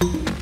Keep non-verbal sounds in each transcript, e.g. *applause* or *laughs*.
thank you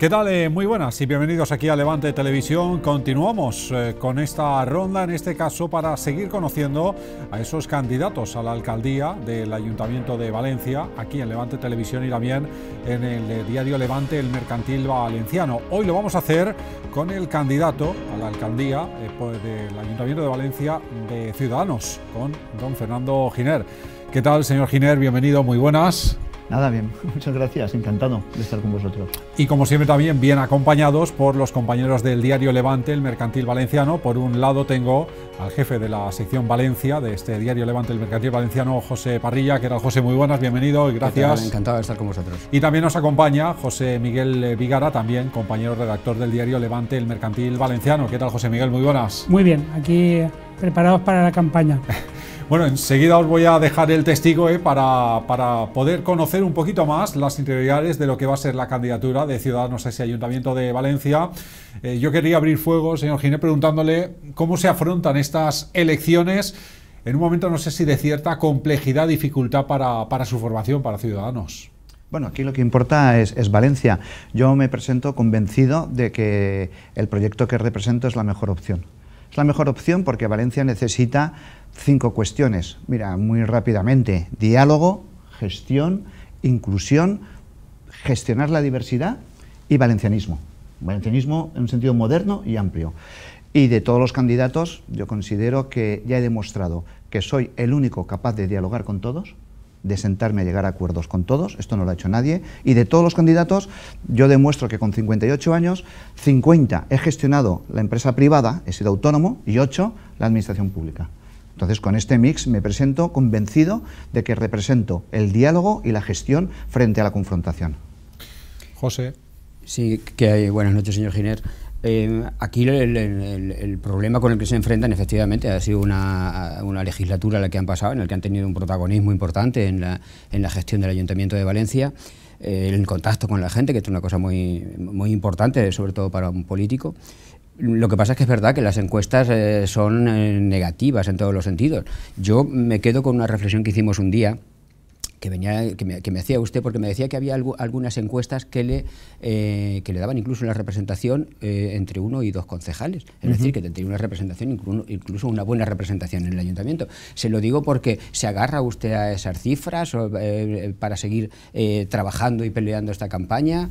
¿Qué tal? Eh, muy buenas y bienvenidos aquí a Levante Televisión. Continuamos eh, con esta ronda, en este caso para seguir conociendo a esos candidatos a la alcaldía del Ayuntamiento de Valencia, aquí en Levante Televisión y también en el diario Levante, el mercantil valenciano. Hoy lo vamos a hacer con el candidato a la alcaldía eh, pues, del Ayuntamiento de Valencia de Ciudadanos, con don Fernando Giner. ¿Qué tal, señor Giner? Bienvenido, muy buenas. Nada, bien, *laughs* muchas gracias, encantado de estar con vosotros. Y como siempre también bien acompañados por los compañeros del diario Levante, el Mercantil Valenciano. Por un lado tengo al jefe de la sección Valencia de este diario Levante, el Mercantil Valenciano, José Parrilla. ¿Qué tal, José? Muy buenas, bienvenido y gracias. Encantado de estar con vosotros. Y también nos acompaña José Miguel eh, Vigara, también compañero redactor del diario Levante, el Mercantil Valenciano. ¿Qué tal, José Miguel? Muy buenas. Muy bien, aquí preparados para la campaña. *laughs* Bueno, enseguida os voy a dejar el testigo eh, para, para, poder conocer un poquito más las interioridades de lo que va a ser la candidatura de Ciudadanos a ese Ayuntamiento de Valencia. Eh, yo quería abrir fuego, señor Giné, preguntándole cómo se afrontan estas elecciones en un momento, no sé si de cierta complejidad, dificultad para, para su formación, para Ciudadanos. Bueno, aquí lo que importa es, es, Valencia. Yo me presento convencido de que el proyecto que represento es la mejor opción. Es la mejor opción porque Valencia necesita cinco cuestiones. Mira, muy rápidamente, diálogo, gestión, inclusión, gestionar la diversidad y valencianismo. Valencianismo en un sentido moderno y amplio. Y de todos los candidatos, yo considero que ya he demostrado que soy el único capaz de dialogar con todos, de sentarme a llegar a acuerdos con todos, esto no lo ha hecho nadie, y de todos los candidatos yo demuestro que con 58 años, 50 he gestionado la empresa privada, he sido autónomo, y 8 la administración pública. Entonces, con este mix me presento convencido de que represento el diálogo y la gestión frente a la confrontación. José. Sí, que hay. Buenas noches, señor Giner aquí el, problema con el que se enfrentan efectivamente ha sido una, legislatura la que han pasado, en la que han tenido un protagonismo importante en la, gestión del Ayuntamiento de Valencia, eh, el contacto con la gente, que es una cosa muy, importante, sobre todo para un político. Lo que pasa es que es verdad que las encuestas eh, son eh, negativas en todos los sentidos. Yo me quedo con una reflexión que hicimos un día que, venía, que, me, hacía usted, porque me decía que había algunas encuestas que le, eh, que le daban incluso una representación eh, entre uno y dos concejales. Es decir, que tenía una representación, incluso una buena representación en el ayuntamiento. Se lo digo porque se agarra usted a esas cifras eh, para seguir trabajando y peleando esta campaña.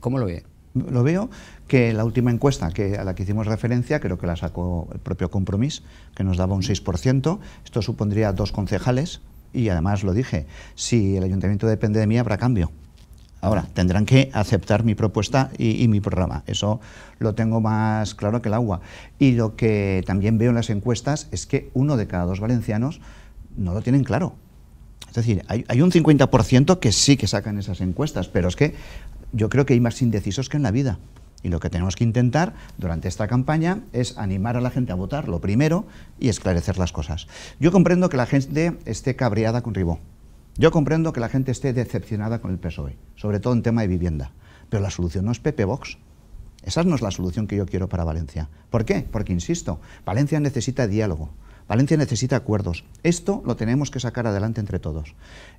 ¿Cómo lo ve? Lo veo que la última encuesta que, a la que hicimos referencia, creo que la sacó el propio Compromís, que nos daba un 6%. Esto supondría dos concejales y además lo dije, si el ayuntamiento depende de mí habrá cambio. Ahora, tendrán que aceptar mi propuesta y, mi programa. Eso lo tengo más claro que el agua. Y lo que también veo en las encuestas es que uno de cada dos valencianos no lo tienen claro. Es decir, hay, hay un 50% que sí que sacan esas encuestas, pero es que yo creo que hay más indecisos que en la vida. Y lo que tenemos que intentar durante esta campaña es animar a la gente a votar, lo primero, y esclarecer las cosas. Yo comprendo que la gente esté cabreada con Ribó. Yo comprendo que la gente esté decepcionada con el PSOE, sobre todo en tema de vivienda. Pero la solución no es Pepe Vox. Esa no es la solución que yo quiero para Valencia. ¿Por qué? Porque, insisto, Valencia necesita diálogo. Valencia necesita acuerdos. Esto lo tenemos que sacar adelante entre todos.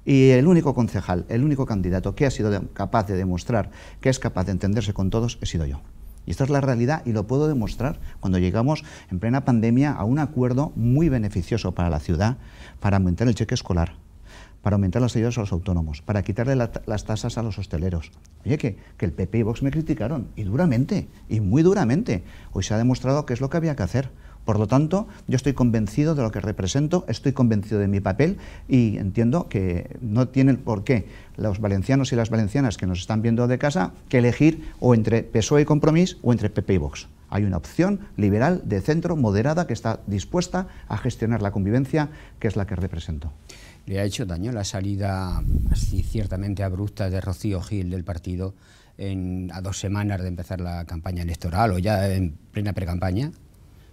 Y el único concejal, el único candidato que ha sido capaz de demostrar que es capaz de entenderse con todos he sido yo. Y esta es la realidad y lo puedo demostrar cuando llegamos en plena pandemia a un acuerdo muy beneficioso para la ciudad para aumentar el cheque escolar, para aumentar las ayudas a los autónomos, para quitarle las tasas a los hosteleros. Oye, que, que el PP y Vox me criticaron, y duramente, y muy duramente. Hoy se ha demostrado que es lo que había que hacer. Por lo tanto, yo estoy convencido de lo que represento, estoy convencido de mi papel y entiendo que no tienen por qué los valencianos y las valencianas que nos están viendo de casa que elegir o entre PSOE y Compromís o entre PP y Vox. Hay una opción liberal, de centro, moderada, que está dispuesta a gestionar la convivencia, que es la que represento. ¿Le ha hecho daño la salida así ciertamente abrupta de Rocío Gil del partido en, a dos semanas de empezar la campaña electoral o ya en plena precampaña?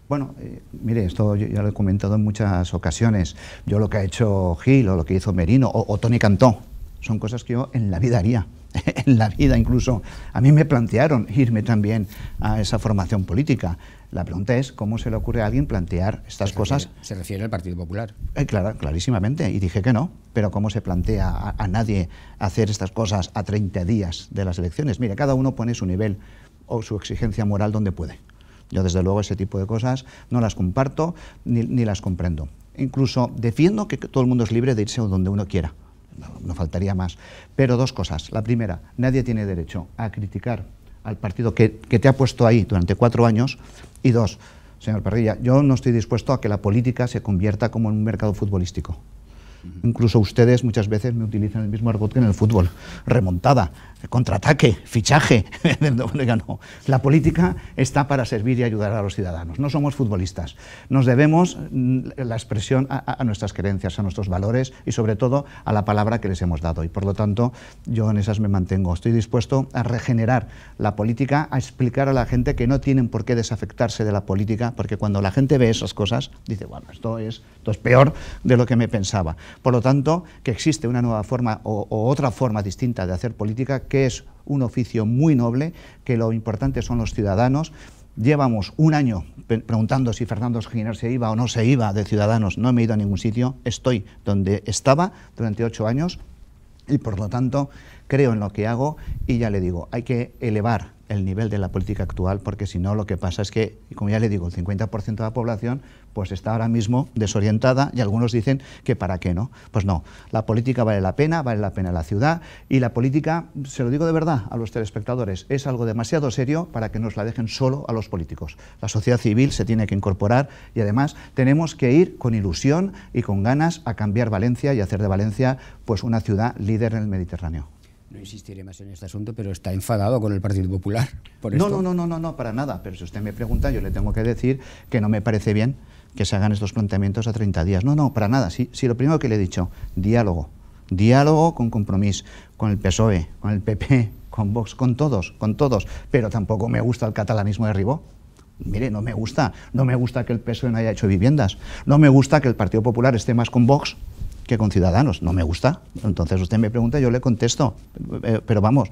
Bueno, eh, mire, esto ya lo he comentado en muchas ocasiones. Yo lo que ha hecho Gil o lo que hizo Merino o, Tony Cantó son cosas que yo en la vida haría. *laughs* en la vida incluso. A mí me plantearon irme también a esa formación política. La pregunta es cómo se le ocurre a alguien plantear estas cosas. se refiere al Partido Popular. Eh, claro, clarísimamente. Y dije que no. Pero cómo se plantea a, a nadie hacer estas cosas a 30 días de las elecciones. Mire, cada uno pone su nivel o su exigencia moral donde puede. Yo desde luego ese tipo de cosas no las comparto ni, las comprendo. Incluso defiendo que todo el mundo es libre de irse donde uno quiera. No, faltaría más. Pero dos cosas. La primera, nadie tiene derecho a criticar al partido que, que te ha puesto ahí durante cuatro años. Y dos, señor Parrilla, yo no estoy dispuesto a que la política se convierta como en un mercado futbolístico. Incluso ustedes muchas veces me utilizan el mismo argot que en el fútbol. Remontada, contraataque, fichaje. *laughs* no. La política está para servir y ayudar a los ciudadanos. No somos futbolistas. Nos debemos mm, la expresión a, nuestras creencias, a nuestros valores y sobre todo a la palabra que les hemos dado. Y por lo tanto, yo en esas me mantengo. Estoy dispuesto a regenerar la política, a explicar a la gente que no tienen por qué desafectarse de la política, porque cuando la gente ve esas cosas, dice, bueno, esto es, esto es peor de lo que me pensaba. Por lo tanto, que existe una nueva forma o, otra forma distinta de hacer política, que es un oficio muy noble, que lo importante son los ciudadanos, Llevamos un año preguntando si Fernando Giner se iba o no se iba de Ciudadanos. No me he ido a ningún sitio. Estoy donde estaba durante ocho años y, por lo tanto, creo en lo que hago y ya le digo, hay que elevar el nivel de la política actual, porque si no lo que pasa es que, como ya le digo, el 50% de la población pues está ahora mismo desorientada y algunos dicen que para qué no. Pues no, la política vale la pena, vale la pena la ciudad y la política, se lo digo de verdad a los telespectadores, es algo demasiado serio para que nos la dejen solo a los políticos. La sociedad civil se tiene que incorporar y además tenemos que ir con ilusión y con ganas a cambiar Valencia y hacer de Valencia pues una ciudad líder en el Mediterráneo no insistiré más en este asunto, pero está enfadado con el Partido Popular. no, no, no, no, no, para nada. Pero si usted me pregunta, yo le tengo que decir que no me parece bien que se hagan estos planteamientos a 30 días. No, no, para nada. Sí, sí lo primero que le he dicho, diálogo. Diálogo con compromiso, con el PSOE, con el PP, con Vox, con todos, con todos. Pero tampoco me gusta el catalanismo de Ribó. Mire, no me gusta. No me gusta que el PSOE no haya hecho viviendas. No me gusta que el Partido Popular esté más con Vox que con Ciudadanos. No me gusta. Entonces usted me pregunta, yo le contesto. Eh, eh, pero vamos,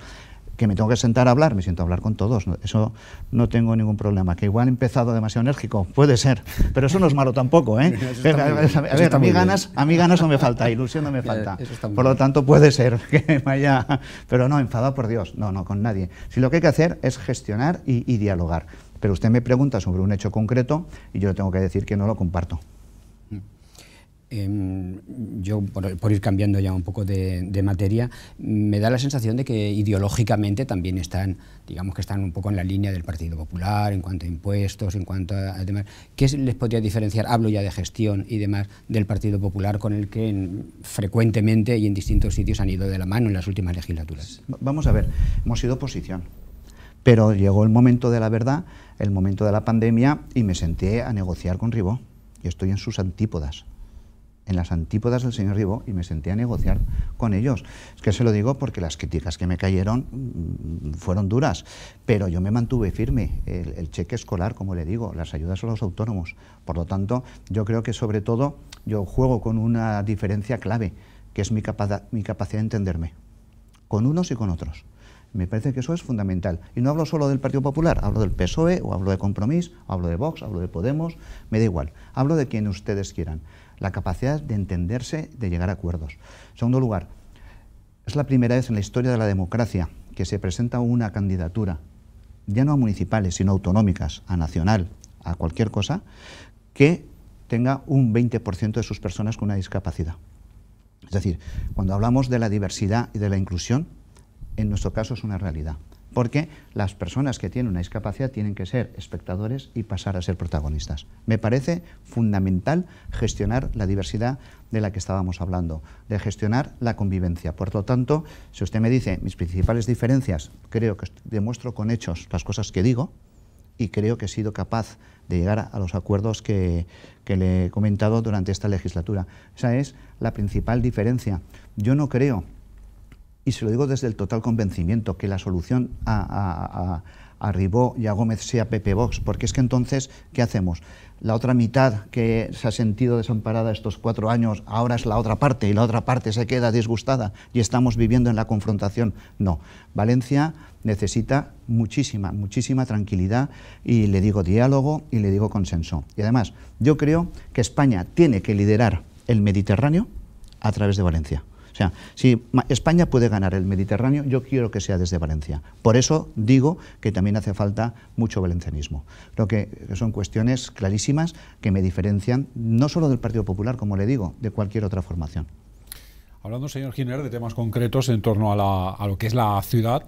que me tengo que sentar a hablar, me siento a hablar con todos, eso no tengo ningún problema. Que igual he empezado demasiado enérgico, puede ser, pero eso no es malo tampoco. ¿eh? *laughs* a mí ganas, a mí ganas no me falta, ilusión no me *laughs* falta. Por lo tanto, puede ser *laughs* que vaya, pero no, enfadado por Dios, no, no, con nadie. Si lo que hay que hacer es gestionar y, y dialogar. Pero usted me pregunta sobre un hecho concreto y yo le tengo que decir que no lo comparto. Em, yo por, ir cambiando ya un poco de, materia, me da la sensación de que ideológicamente también están, digamos que están un poco en la línea del Partido Popular, en cuanto a impuestos, en cuanto a, demás. ¿Qué les podría diferenciar, hablo ya de gestión y demás, del Partido Popular con el que frecuentemente y en distintos sitios han ido de la mano en las últimas legislaturas? Vamos a ver, hemos sido oposición pero llegó el momento de la verdad, el momento de la pandemia, y me senté a negociar con Ribó. Yo estoy en sus antípodas en las antípodas del señor Ribó y me senté a negociar con ellos. Es que se lo digo porque las críticas que me cayeron mm, fueron duras, pero yo me mantuve firme. El, cheque escolar, como le digo, las ayudas a los autónomos. Por lo tanto, yo creo que sobre todo yo juego con una diferencia clave, que es mi, mi capacidad de entenderme, con unos y con otros. Me parece que eso es fundamental. Y no hablo solo del Partido Popular, hablo del PSOE, o hablo de Compromís, hablo de Vox, hablo de Podemos, me da igual. Hablo de quien ustedes quieran la capacidad de entenderse, de llegar a acuerdos. En segundo lugar, es la primera vez en la historia de la democracia que se presenta una candidatura, ya no a municipales, sino autonómicas, a nacional, a cualquier cosa, que tenga un 20% de sus personas con una discapacidad. Es decir, cuando hablamos de la diversidad y de la inclusión, en nuestro caso es una realidad porque las personas que tienen una discapacidad tienen que ser espectadores y pasar a ser protagonistas. Me parece fundamental gestionar la diversidad de la que estábamos hablando, de gestionar la convivencia. Por lo tanto, si usted me dice mis principales diferencias, creo que demuestro con hechos las cosas que digo y creo que he sido capaz de llegar a los acuerdos que, que le he comentado durante esta legislatura. Esa es la principal diferencia. Yo no creo y se lo digo desde el total convencimiento, que la solución a, Arribó Ribó y a Gómez sea Pepe Vox, porque es que entonces, ¿qué hacemos? La otra mitad que se ha sentido desamparada estos cuatro años, ahora es la otra parte y la otra parte se queda disgustada y estamos viviendo en la confrontación. No, Valencia necesita muchísima, muchísima tranquilidad y le digo diálogo y le digo consenso. Y además, yo creo que España tiene que liderar el Mediterráneo a través de Valencia. O sea, si España puede ganar el Mediterráneo, yo quiero que sea desde Valencia. Por eso digo que también hace falta mucho valencianismo. Creo que son cuestiones clarísimas que me diferencian no solo del Partido Popular, como le digo, de cualquier otra formación. Hablando, señor Giner, de temas concretos en torno a, a, lo que es la ciudad,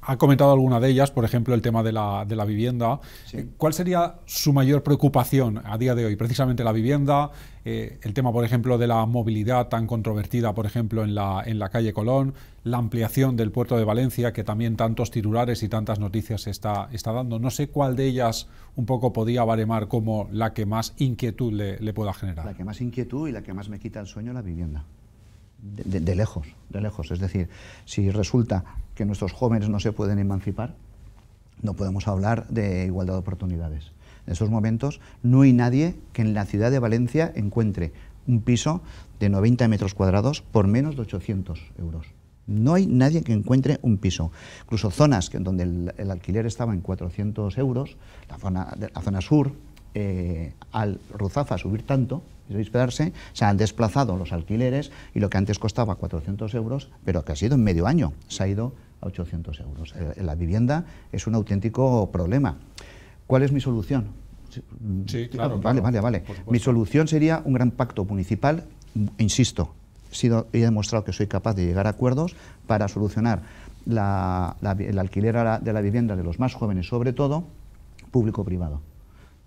ha comentado alguna de ellas, por ejemplo, el tema de la, de la vivienda. Eh, ¿Cuál sería su mayor preocupación a día de hoy? Precisamente la vivienda, eh, el tema, por ejemplo, de la movilidad tan controvertida, por ejemplo, en la, en la calle Colón, la ampliación del puerto de Valencia, que también tantos titulares y tantas noticias está, está dando. No sé cuál de ellas un poco podía baremar como la que más inquietud le, le pueda generar. La que más inquietud y la que más me quita el sueño, la vivienda de, lejos, de lejos. Es decir, si resulta que nuestros jóvenes no se pueden emancipar, no podemos hablar de igualdad de oportunidades. En estos momentos no hay nadie que en la ciudad de Valencia encuentre un piso de 90 metros cuadrados por menos de 800 euros. No hay nadie que encuentre un piso. Incluso zonas que, donde el, alquiler estaba en 400 euros, la zona, la zona sur, eh, al Ruzafa subir tanto, se han desplazado los alquileres y lo que antes costaba 400 euros, pero que ha sido en medio año, se ha ido a 800 euros. Eh, la vivienda es un auténtico problema. ¿Cuál es mi solución? Sí, ah, claro. Vale, vale, vale. Mi solución sería un gran pacto municipal, insisto, he, he demostrado que soy capaz de llegar a acuerdos para solucionar la, el alquiler de la vivienda de los más jóvenes, sobre todo, público-privado.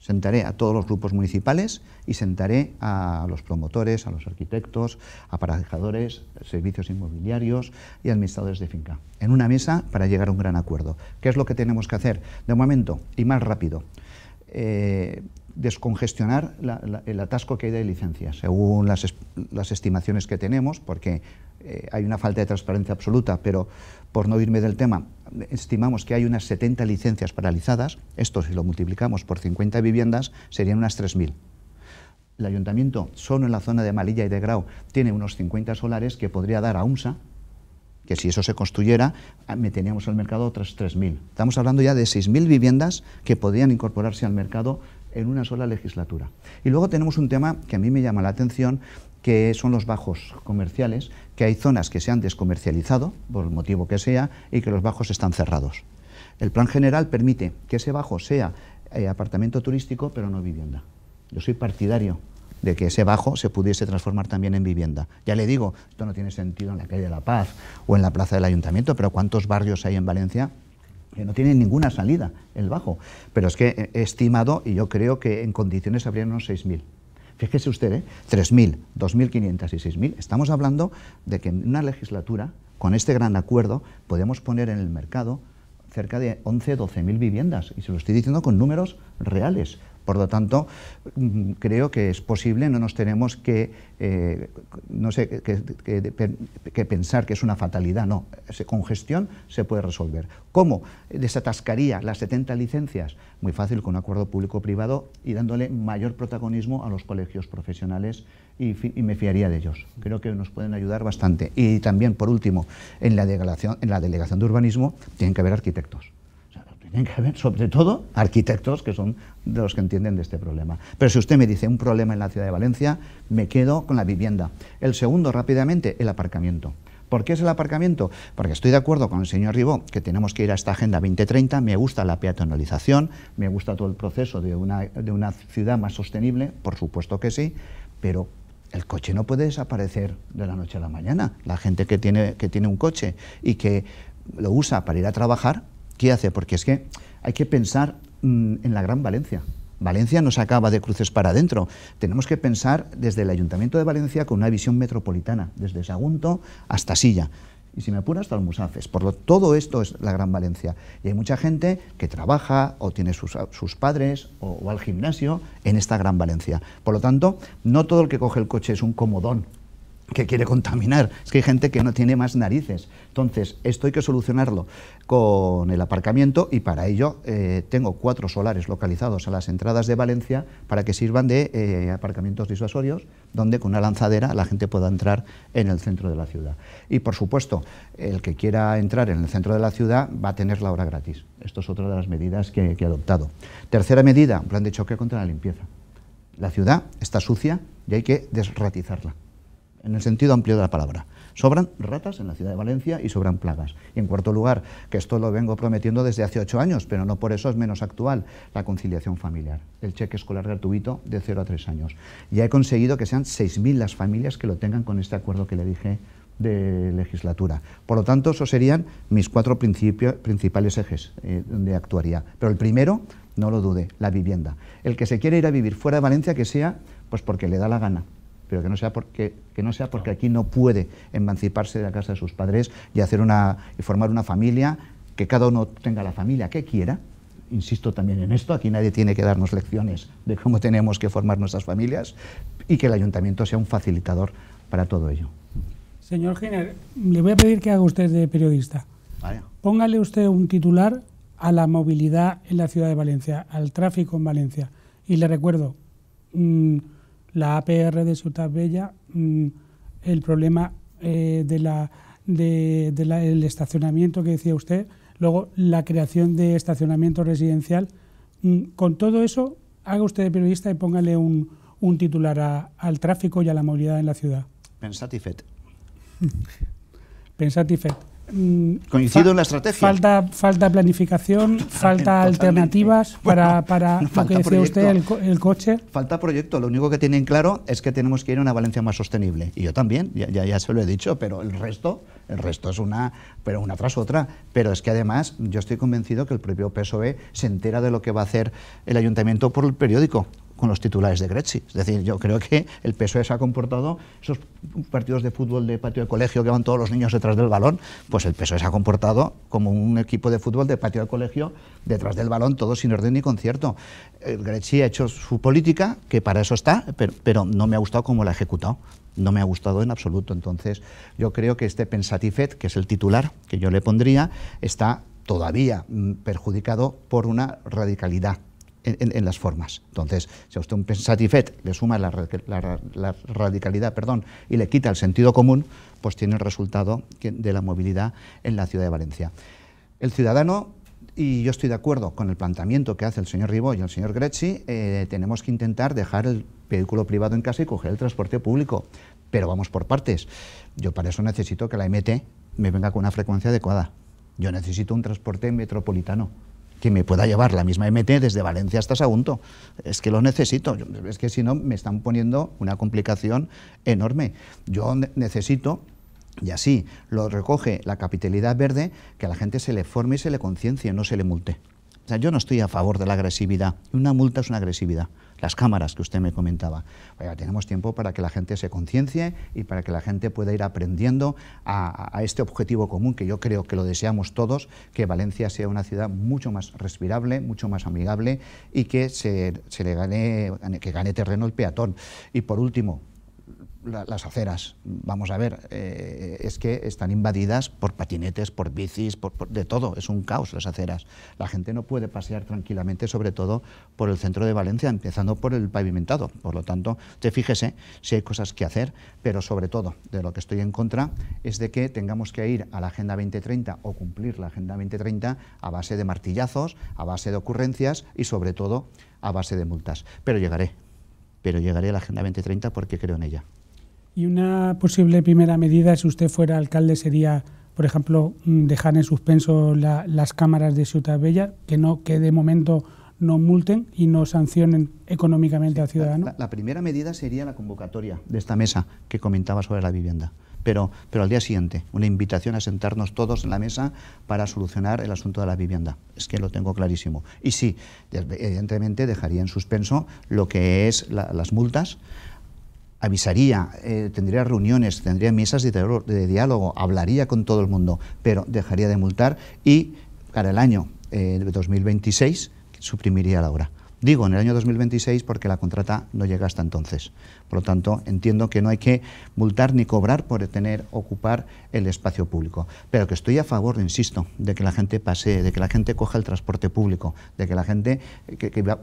Sentaré a todos los grupos municipales y sentaré a los promotores, a los arquitectos, aparejadores, servicios inmobiliarios y administradores de finca, en una mesa para llegar a un gran acuerdo. ¿Qué es lo que tenemos que hacer? De momento, y más rápido, eh, descongestionar el atasco que hay de licencias, según las, estimaciones que tenemos, porque eh, hay una falta de transparencia absoluta, pero por no irme del tema, estimamos que hay unas 70 licencias paralizadas, esto si lo multiplicamos por 50 viviendas serían unas 3.000. El ayuntamiento, solo en la zona de Malilla y de Grau, tiene unos 50 solares que podría dar a UNSA, que si eso se construyera, ah, meteríamos al mercado otras 3.000. Estamos hablando ya de 6.000 viviendas que podrían incorporarse al mercado en una sola legislatura. Y luego tenemos un tema que a mí me llama la atención, que son los bajos comerciales, que hay zonas que se han descomercializado, por el motivo que sea, y que los bajos están cerrados. El plan general permite que ese bajo sea eh, apartamento turístico, pero no vivienda. Yo soy partidario de que ese bajo se pudiese transformar también en vivienda. Ya le digo, esto no tiene sentido en la calle de la Paz o en la plaza del Ayuntamiento, pero ¿cuántos barrios hay en Valencia que no tiene ninguna salida el bajo. Pero es que eh, he estimado, y yo creo que en condiciones habrían unos 6.000. Fíjese usted, ¿eh? 3.000, 2.500 y 6.000. Estamos hablando de que en una legislatura, con este gran acuerdo, podemos poner en el mercado cerca de 11, 12.000 viviendas. Y se lo estoy diciendo con números reales. Por lo tanto, creo que es posible, no nos tenemos que, eh, no sé, que, pensar que es una fatalidad, no, con gestión se puede resolver. ¿Cómo desatascaría las 70 licencias? Muy fácil, con un acuerdo público-privado y dándole mayor protagonismo a los colegios profesionales y, y, me fiaría de ellos. Creo que nos pueden ayudar bastante. Y también, por último, en la delegación, en la delegación de urbanismo tienen que haber arquitectos. Tienen que haber, sobre todo, arquitectos que son de los que entienden de este problema. Pero si usted me dice un problema en la ciudad de Valencia, me quedo con la vivienda. El segundo, rápidamente, el aparcamiento. ¿Por qué es el aparcamiento? Porque estoy de acuerdo con el señor Ribó que tenemos que ir a esta Agenda 2030, me gusta la peatonalización, me gusta todo el proceso de una, ciudad más sostenible, por supuesto que sí, pero el coche no puede desaparecer de la noche a la mañana. La gente que tiene, que tiene un coche y que lo usa para ir a trabajar, ¿Qué hace? Porque es que hay que pensar mm, en la Gran Valencia. Valencia no se acaba de cruces para adentro. Tenemos que pensar desde el Ayuntamiento de Valencia con una visión metropolitana, desde Sagunto hasta Silla. Y si me apura, hasta los Musafes. Por lo todo esto es la Gran Valencia. Y hay mucha gente que trabaja o tiene sus, padres o, o al gimnasio en esta Gran Valencia. Por lo tanto, no todo el que coge el coche es un comodón que quiere contaminar. Es que hay gente que no tiene más narices. Entonces, esto hay que solucionarlo con el aparcamiento y para ello eh, tengo cuatro solares localizados a las entradas de Valencia para que sirvan de eh, aparcamientos disuasorios donde con una lanzadera la gente pueda entrar en el centro de la ciudad. Y por supuesto, el que quiera entrar en el centro de la ciudad va a tener la hora gratis. Esto es otra de las medidas que, que he adoptado. Tercera medida, un plan de choque contra la limpieza. La ciudad está sucia y hay que desratizarla en el sentido amplio de la palabra. Sobran ratas en la ciudad de Valencia y sobran plagas. Y en cuarto lugar, que esto lo vengo prometiendo desde hace ocho años, pero no por eso es menos actual, la conciliación familiar, el cheque escolar gratuito de 0 a tres años. Ya he conseguido que sean 6.000 las familias que lo tengan con este acuerdo que le dije de legislatura. Por lo tanto, esos serían mis cuatro principales ejes de eh, donde actuaría. Pero el primero, no lo dude, la vivienda. El que se quiere ir a vivir fuera de Valencia, que sea pues porque le da la gana, pero que no sea porque, no sea porque aquí no puede emanciparse de la casa de sus padres y, hacer una, y formar una familia, que cada uno tenga la familia que quiera. Insisto también en esto, aquí nadie tiene que darnos lecciones de cómo tenemos que formar nuestras familias y que el ayuntamiento sea un facilitador para todo ello. Señor Giner, le voy a pedir que haga usted de periodista. Póngale usted un titular a la movilidad en la ciudad de Valencia, al tráfico en Valencia. Y le recuerdo, mm, la APR de su tabella mm, el problema del eh, de estacionamiento que decía usted, luego la creación de estacionamiento residencial. Mm, con todo eso, haga usted periodista y póngale un, titular al tráfico y a la movilidad en la ciudad. Pensatifet. *laughs* Pensatifet. Mm, Coincido en la estrategia. Falta, falta planificación, falta alternativas para, para *laughs* lo que decía usted, el, coche. Falta proyecto. Lo único que tienen claro es que tenemos que ir a una Valencia más sostenible. Y yo también, ya, ya, se lo he dicho, pero el resto, el resto es una, pero una tras otra. Pero es que además yo estoy convencido que el propio PSOE se entera de lo que va a hacer el ayuntamiento por el periódico con los titulares de Gretzi. Es decir, yo creo que el PSOE se ha comportado, esos partidos de fútbol de patio de colegio que van todos los niños detrás del balón, pues el PSOE se ha comportado como un equipo de fútbol de patio de colegio detrás del balón, todo sin orden ni concierto. El ha hecho su política, que para eso está, pero, pero no me ha gustado cómo la ha ejecutado no me ha gustado en absoluto. Entonces, yo creo que este Pensatifet, que es el titular que yo le pondría, está todavía mm, perjudicado por una radicalidad en, las formas. Entonces, si a usted un pensatifet le suma la, radicalidad perdón, y le quita el sentido común, pues tiene el resultado de la movilidad en la ciudad de Valencia. El ciudadano, y yo estoy de acuerdo con el planteamiento que hace el señor Ribó y el señor Greci, eh, tenemos que intentar dejar el vehículo privado en casa y coger el transporte público, pero vamos por partes. Yo para eso necesito que la MT me venga con una frecuencia adecuada. Yo necesito un transporte metropolitano que me pueda llevar la misma MT desde Valencia hasta Sagunto. Es que lo necesito, es que si no me están poniendo una complicación enorme. Yo necesito y así lo recoge la capitalidad verde, que a la gente se le forme y se le conciencie, no se le multe. O sea, yo no estoy a favor de la agresividad. Una multa es una agresividad las cámaras que usted me comentaba. tenemos tiempo para que la gente se conciencie y para que la gente pueda ir aprendiendo a, este objetivo común que yo creo que lo deseamos todos, que Valencia sea una ciudad mucho más respirable, mucho más amigable y que se, le gane, que gane terreno el peatón. Y por último, las aceras, vamos a ver, eh, es que están invadidas por patinetes, por bicis, por, de todo, es un caos las aceras. La gente no puede pasear tranquilamente, sobre todo por el centro de Valencia, empezando por el pavimentado. Por lo tanto, te fíjese si hay cosas que hacer, pero sobre todo de lo que estoy en contra es de que tengamos que ir a la Agenda 2030 o cumplir la Agenda 2030 a base de martillazos, a base de ocurrencias y sobre todo a base de multas. Pero llegaré, pero llegaré a la Agenda 2030 porque creo en ella. Y una posible primera medida, si usted fuera alcalde, sería, por ejemplo, mm, dejar en suspenso las cámaras de Ciudad Bella, que, no, que de momento no multen y no sancionen económicamente a al ciudadano. La, primera medida sería la convocatoria de esta mesa que comentaba sobre la vivienda. Pero, pero al día siguiente, una invitación a sentarnos todos en la mesa para solucionar el asunto de la vivienda. Es que lo tengo clarísimo. Y sí, evidentemente dejaría en suspenso lo que es las multas, avisaría, eh, tendría reuniones, tendría mesas de, diálogo, hablaría con todo el mundo, pero dejaría de multar y para el año 2026 eh, suprimiría la hora. Digo en el año 2026 porque la contrata no llega hasta entonces. Por lo tanto, entiendo que no hay que multar ni cobrar por tener, ocupar el espacio público. Pero que estoy a favor, insisto, de que la gente pase, de que la gente coja el transporte público, de que la gente,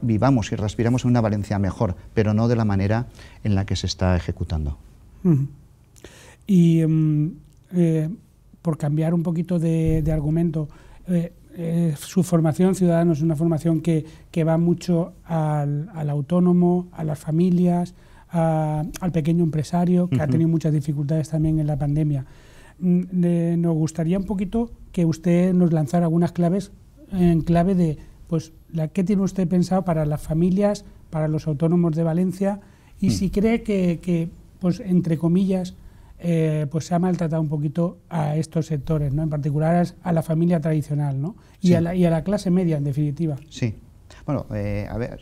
vivamos y respiramos en una Valencia mejor, pero no de la manera en la que se está ejecutando. Y mm, eh, por cambiar un poquito de, argumento, eh, eh, su formación Ciudadanos es una formación que, va mucho al, al, autónomo, a las familias, al pequeño empresario, que ha tenido muchas dificultades también en la pandemia. Mm, nos gustaría un poquito que usted nos lanzara algunas claves en clave de pues la qué tiene usted pensado para las familias, para los autónomos de Valencia y mm. si cree que, que pues entre comillas eh, pues se ha maltratado un poquito a estos sectores, ¿no? en particular a la familia tradicional ¿no? y, a la, y a la clase media, en definitiva. Sí, bueno, eh, a ver,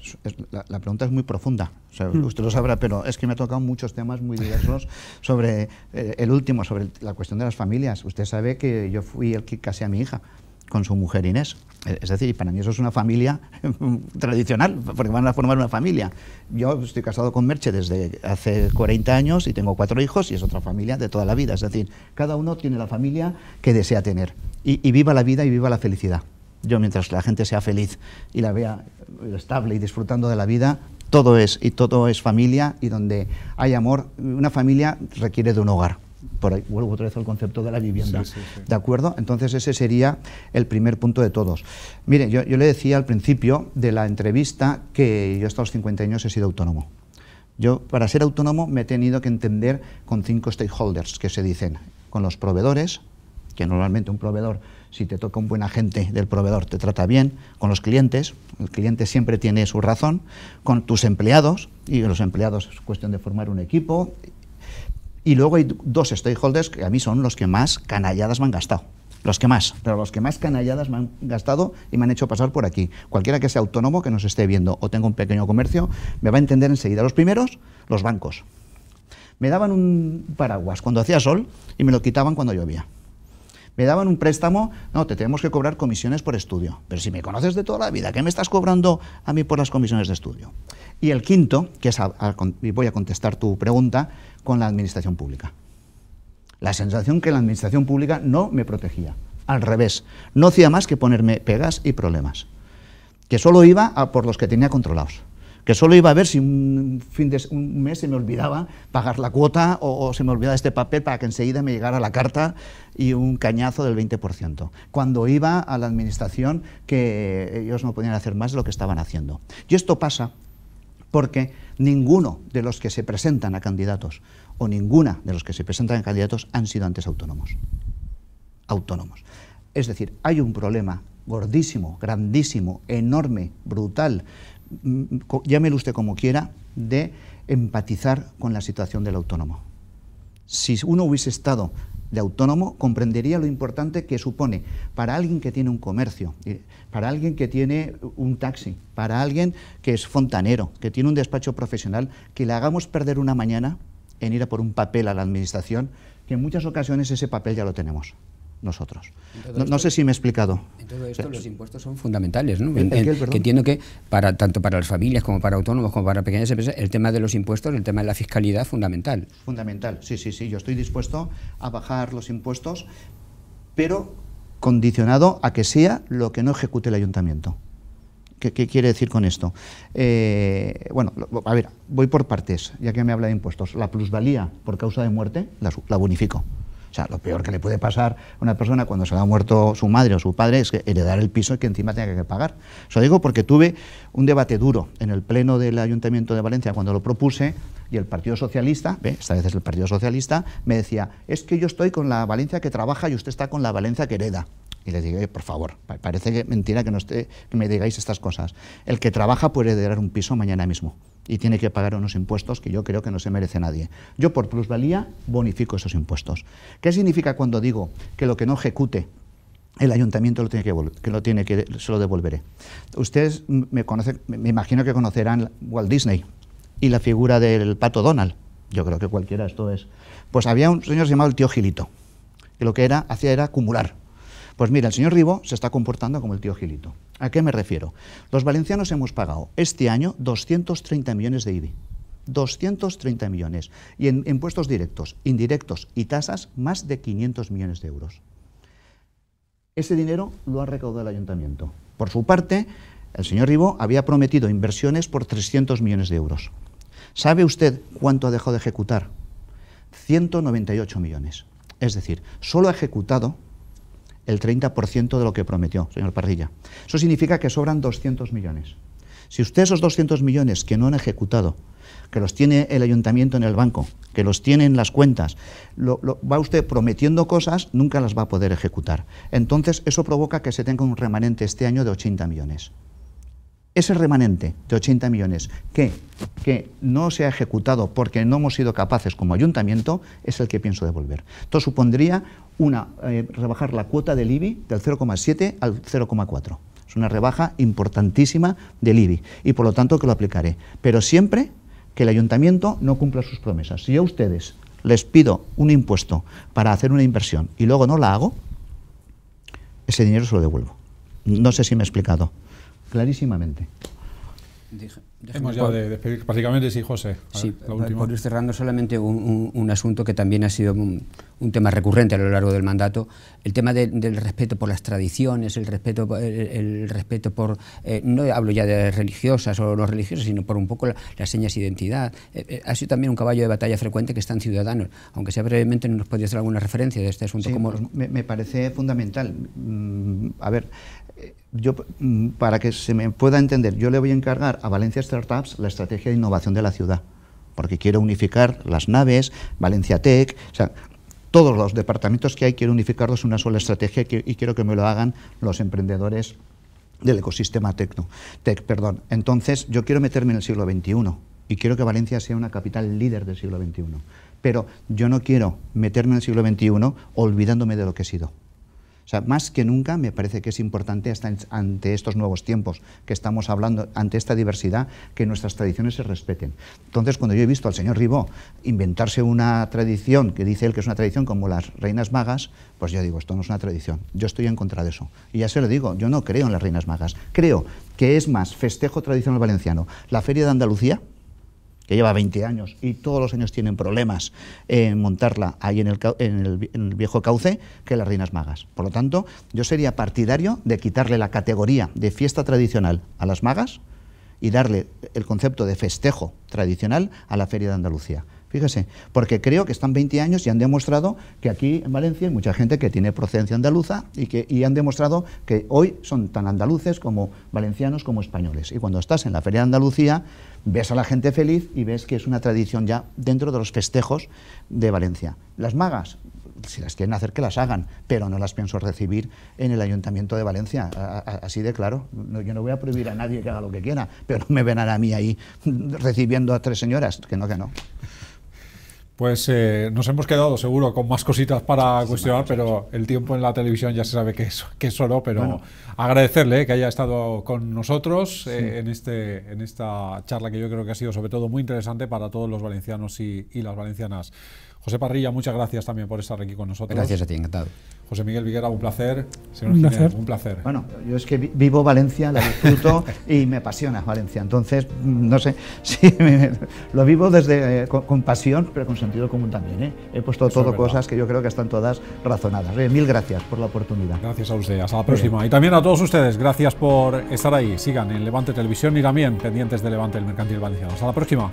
la, pregunta es muy profunda, hmm. usted lo sabrá, pero es que me ha tocado muchos temas muy diversos sobre eh, el último, sobre la cuestión de las familias. Usted sabe que yo fui el que casé a mi hija con su mujer Inés. E, es decir, para mí eso es una familia *laughs* tradicional, porque van a formar una familia. Yo estoy casado con Merche desde hace 40 años y tengo cuatro hijos y es otra familia de toda la vida. Es decir, cada uno tiene la familia que desea tener. Y, y viva la vida y viva la felicidad. Yo mientras la gente sea feliz y la vea estable y disfrutando de la vida, todo es y todo es familia y donde hay amor, una familia requiere de un hogar por ahí vuelvo otra vez al concepto de la vivienda. ¿De acuerdo? Entonces ese sería el primer punto de todos. Mire, yo, yo, le decía al principio de la entrevista que yo hasta los 50 años he sido autónomo. Yo para ser autónomo me he tenido que entender con cinco stakeholders que se dicen, con los proveedores, que normalmente un proveedor, si te toca un buen agente del proveedor, te trata bien, con los clientes, el cliente siempre tiene su razón, con tus empleados, y los empleados es cuestión de formar un equipo y luego hay dos stakeholders que a mí son los que más canalladas me han gastado. Los que más, pero los que más canalladas me han gastado y me han hecho pasar por aquí. Cualquiera que sea autónomo que nos esté viendo o tenga un pequeño comercio, me va a entender enseguida. Los primeros, los bancos. Me daban un paraguas cuando hacía sol y me lo quitaban cuando llovía me daban un préstamo, no, te tenemos que cobrar comisiones por estudio. Pero si me conoces de toda la vida, ¿qué me estás cobrando a mí por las comisiones de estudio? Y el quinto, que es, voy a contestar tu pregunta, con la administración pública. La sensación que la administración pública no me protegía. Al revés, no hacía más que ponerme pegas y problemas. Que solo iba a por los que tenía controlados que solo iba a ver si un, fin de, un mes se me olvidaba pagar la cuota o, se me olvidaba este papel para que enseguida me llegara la carta y un cañazo del 20%. Cuando iba a la administración que ellos no podían hacer más de lo que estaban haciendo. Y esto pasa porque ninguno de los que se presentan a candidatos o ninguna de los que se presentan a candidatos han sido antes autónomos. Autónomos. Es decir, hay un problema gordísimo, grandísimo, enorme, brutal, Mm, llámelo usted como quiera, de empatizar con la situación del autónomo. Si uno hubiese estado de autónomo, comprendería lo importante que supone para alguien que tiene un comercio, eh, para alguien que tiene un taxi, para alguien que es fontanero, que tiene un despacho profesional, que le hagamos perder una mañana en ir a por un papel a la administración, que en muchas ocasiones ese papel ya lo tenemos nosotros. No, sé si me he explicado. En todo esto los impuestos son fundamentales, ¿no? que entiendo que para tanto para las familias como para autónomos como para pequeñas empresas el tema de los impuestos, el tema de la fiscalidad fundamental. Fundamental, sí, sí, sí. Yo estoy dispuesto a bajar los impuestos, pero condicionado a que sea lo que no ejecute el ayuntamiento. ¿Qué, quiere decir con esto? Eh, bueno, a ver, voy por partes, ya que me habla de impuestos. La plusvalía por causa de muerte la bonifico. O sea, lo peor que le puede pasar a una persona cuando se le ha muerto su madre o su padre es heredar el piso y que encima tenga que pagar. Eso digo porque tuve un debate duro en el Pleno del Ayuntamiento de Valencia cuando lo propuse y el Partido Socialista, esta vez es el Partido Socialista, me decía, es que yo estoy con la Valencia que trabaja y usted está con la Valencia que hereda. Y le dije, por favor, parece que mentira que, no que me digáis estas cosas. El que trabaja puede heredar un piso mañana mismo y tiene que pagar unos impuestos que yo creo que no se merece nadie. Yo por plusvalía bonifico esos impuestos. ¿Qué significa cuando digo que lo que no ejecute el ayuntamiento lo tiene que, que lo tiene que se lo devolveré? Ustedes me conocen, me imagino que conocerán Walt Disney y la figura del pato Donald. Yo creo que cualquiera esto es. Pues había un señor llamado el tío Gilito, que lo que era hacía era acumular. Pues mira, el señor Ribo se está comportando como el tío Gilito. ¿A qué me refiero? Los valencianos hemos pagado este año 230 millones de IBI. 230 millones. Y en impuestos directos, indirectos y tasas, más de 500 millones de euros. Ese dinero lo ha recaudado el ayuntamiento. Por su parte, el señor Ribó había prometido inversiones por 300 millones de euros. ¿Sabe usted cuánto ha dejado de ejecutar? 198 millones. Es decir, solo ha ejecutado el 30% de lo que prometió, señor Parrilla. Eso significa que sobran 200 millones. Si usted esos 200 millones que no han ejecutado, que los tiene el ayuntamiento en el banco, que los tiene en las cuentas, va usted prometiendo cosas, nunca las va a poder ejecutar. Entonces, eso provoca que se tenga un remanente este año de 80 millones ese remanente de 80 millones que, que, no se ha ejecutado porque no hemos sido capaces como ayuntamiento es el que pienso devolver. Esto supondría una, eh, rebajar la cuota del IBI del 0,7 al 0,4. Es una rebaja importantísima del IBI y por lo tanto que lo aplicaré. Pero siempre que el ayuntamiento no cumpla sus promesas. Si a ustedes les pido un impuesto para hacer una inversión y luego no la hago, ese dinero se lo devuelvo. No sé si me he explicado clarísimamente. Hemos ya de despedir, prácticamente sí, José. sí, por ir cerrando solamente un, asunto que también ha sido un, tema recurrente a lo largo del mandato, el tema del respeto por las tradiciones, el respeto, el, respeto por, eh, no hablo ya de religiosas o no religiosas, sino por un poco las señas de identidad. Eh, eh, ha sido también un caballo de batalla frecuente que están ciudadanos, aunque sea brevemente nos podría hacer alguna referencia de este asunto. como... Pues me, parece fundamental. Mm, a ver, yo, mm, para que se me pueda entender, yo le voy a encargar a Valencia Startups la estrategia de innovación de la ciudad, porque quiero unificar las naves, Valencia Tech, o sea, todos los departamentos que hay quiero unificarlos en una sola estrategia y quiero que me lo hagan los emprendedores del ecosistema tecno, tech. Perdón. Entonces, yo quiero meterme en el siglo XXI y quiero que Valencia sea una capital líder del siglo XXI, pero yo no quiero meterme en el siglo XXI olvidándome de lo que he sido. O sea, más que nunca me parece que es importante hasta ante estos nuevos tiempos que estamos hablando, ante esta diversidad, que nuestras tradiciones se respeten. Entonces, cuando yo he visto al señor Ribó inventarse una tradición, que dice él que es una tradición como las reinas magas, pues yo digo, esto no es una tradición, yo estoy en contra de eso. Y ya se lo digo, yo no creo en las reinas magas, creo que es más festejo tradicional valenciano, la feria de Andalucía, que lleva 20 años y todos los años tienen problemas en montarla ahí en el, viejo cauce, que las Reinas Magas. Por lo tanto, yo sería partidario de quitarle la categoría de fiesta tradicional a las magas y darle el concepto de festejo tradicional a la Feria de Andalucía. Fíjese, porque creo que están 20 años y han demostrado que aquí en Valencia hay mucha gente que tiene procedencia andaluza y que y han demostrado que hoy son tan andaluces como valencianos como españoles. Y cuando estás en la Feria de Andalucía, ves a la gente feliz y ves que es una tradición ya dentro de los festejos de Valencia. Las magas, si las quieren hacer, que las hagan, pero no las pienso recibir en el Ayuntamiento de Valencia, así de claro. yo no voy a prohibir a nadie que haga lo que quiera, pero me ven a mí ahí *laughs* recibiendo a tres señoras, que no, que no. Pues eh, nos hemos quedado seguro con más cositas para cuestionar, pero el tiempo en la televisión ya se sabe que es, que oro, pero agradecerle eh, que haya estado con nosotros eh, en, este, en esta charla que yo creo que ha sido sobre todo muy interesante para todos los valencianos y las valencianas. José Parrilla, muchas gracias también por estar aquí con nosotros. Gracias a ti, encantado. José Miguel Viguera, un placer. un placer. Bueno, yo es que vivo Valencia, la disfruto *laughs* y me apasiona Valencia. Entonces, mm, no sé, *laughs* sí, lo vivo desde eh, con, pasión, pero con sentido común también. ¿eh? He puesto todo cosas que yo creo que están todas razonadas. mil gracias por la oportunidad. Gracias a ustedes. Hasta la próxima. Y también a todos ustedes, gracias por estar ahí. Sigan en Levante Televisión y también pendientes de Levante el Mercantil Valenciano. Hasta la próxima.